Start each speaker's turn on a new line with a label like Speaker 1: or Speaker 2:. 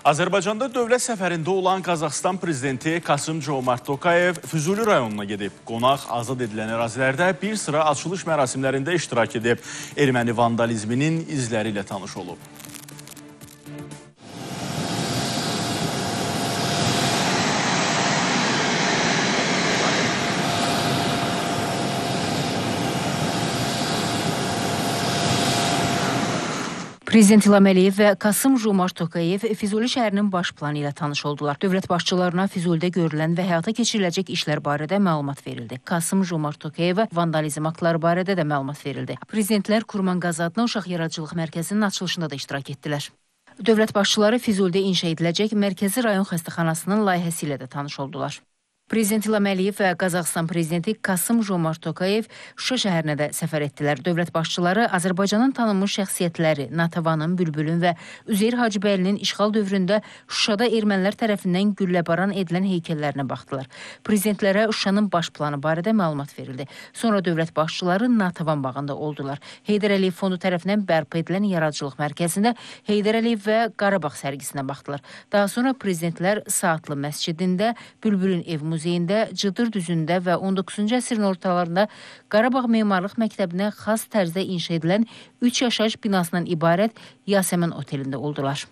Speaker 1: Azərbaycanda dövlət səfərində olan Qazaxıstan prezidenti Qasım Comart Tokayev Füzuli rayonuna gedib. Qonaq azad edilən ərazilərdə bir sıra açılış mərasimlərində iştirak edib. Erməni vandalizminin izləri ilə tanış olub.
Speaker 2: Prezident İlham Əliyev və Qasım Jomart Tokayev Füzuli şəhərinin baş planı ilə tanış oldular. Dövlət başçılarına Füzulidə görülən və həyata keçiriləcək işlər barədə məlumat verildi. Qasım Jomart Tokayevə vandalizm aktları barədə də məlumat verildi. Prezidentlər Kurmanqaz adına uşaq yaradıcılıq mərkəzinin açılışında da iştirak etdilər. Dövlət başçıları Füzulidə inşa ediləcək Mərkəzi rayon xəstəxanasının layihəsi ilə də tanış oldular. Prezident İlham Əliyev və Qazaxıstan prezidenti Kasım Jomart Tokayev Şuşa şəhərinə də səfər etdilər. Dövlət başçıları Azərbaycanın tanınmış şəxsiyyətləri Natavanın, Bülbülün və Üzeyir Hacıbəylinin işğal dövründə Şuşada ermənilər tərəfindən gülləbaran edilən heykəllərinə baxdılar. Prezidentlərə Şuşanın baş planı barədə məlumat verildi. Sonra dövlət başçıları Natavan bağında oldular. Heydər Əliyev fondu tərəfindən bərpa edilən yaradıcılıq mərkəzində Heydər Əliyev və Qarabağ sərgisinə baxdılar. Daha sonra prezidentlər Saatlı məscidində Bülbülün ev muzeyində muzeyində Cıdır düzündə və 19-cu əsrin ortalarında Qarabağ Memarlıq Məktəbinə xas tərzdə inşa edilən 3 yaşayış binasından ibarət Yasəmən otelində oldular.